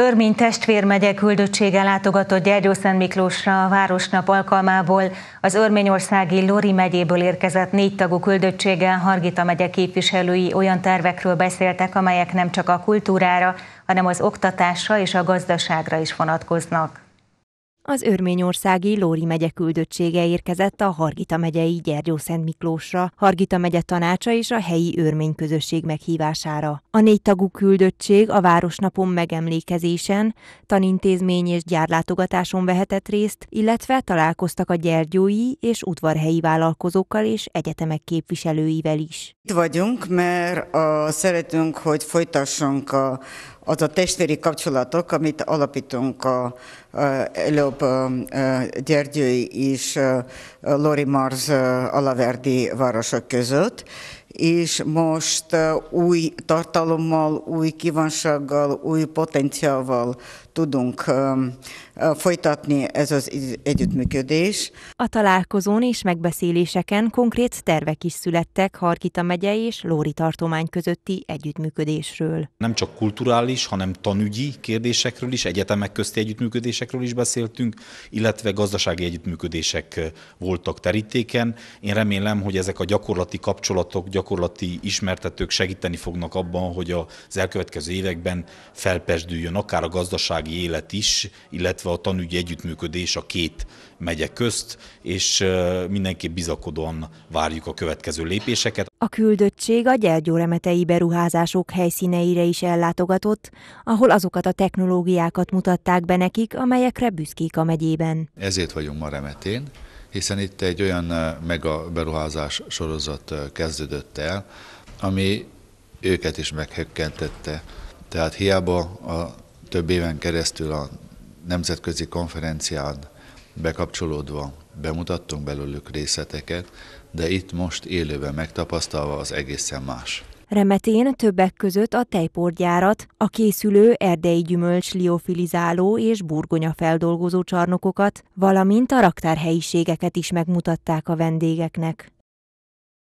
Örmény testvérmegye küldöttsége látogatott Szent Miklósra a Városnap alkalmából. Az örményországi Lori megyéből érkezett négy tagú küldöttsége Hargita megye képviselői olyan tervekről beszéltek, amelyek nem csak a kultúrára, hanem az oktatásra és a gazdaságra is vonatkoznak az örményországi Lóri megye küldöttsége érkezett a Hargita megyei Szent Miklósra, Hargita megye tanácsa és a helyi örmény közösség meghívására. A négy tagú küldöttség a Városnapon megemlékezésen, tanintézmény és gyárlátogatáson vehetett részt, illetve találkoztak a gyergyói és udvarhelyi vállalkozókkal és egyetemek képviselőivel is. Itt vagyunk, mert a, szeretünk, hogy folytassunk a az a testvéri kapcsolatok, amit alapítunk a, a előbb a, Gyergyői és Lori Mars Alaverdi városok között, és most új tartalommal, új kívánsággal, új potenciával tudunk folytatni ez az együttműködés. A találkozón és megbeszéléseken konkrét tervek is születtek Harkita megye és Lóri tartomány közötti együttműködésről. Nem csak kulturális, hanem tanügyi kérdésekről is, egyetemek közti együttműködésekről is beszéltünk, illetve gazdasági együttműködések voltak terítéken. Én remélem, hogy ezek a gyakorlati kapcsolatok, gyakorlati ismertetők segíteni fognak abban, hogy az elkövetkező években felpesdüljön akár a gazdasági élet is, illetve a tanügyi együttműködés a két megye közt, és mindenki bizakodóan várjuk a következő lépéseket. A küldöttség a gyergyóremetei beruházások helyszíneire is ellátogatott, ahol azokat a technológiákat mutatták be nekik, amelyekre büszkék a megyében. Ezért vagyunk ma remetén, hiszen itt egy olyan mega beruházás sorozat kezdődött el, ami őket is meghökkentette. Tehát hiába a több éven keresztül a nemzetközi konferencián bekapcsolódva bemutattunk belőlük részleteket, de itt most élőben megtapasztalva az egészen más. Remetén többek között a tejpórgyárat, a készülő erdei gyümölcs liofilizáló és burgonya feldolgozó csarnokokat, valamint a raktárhelyiségeket is megmutatták a vendégeknek.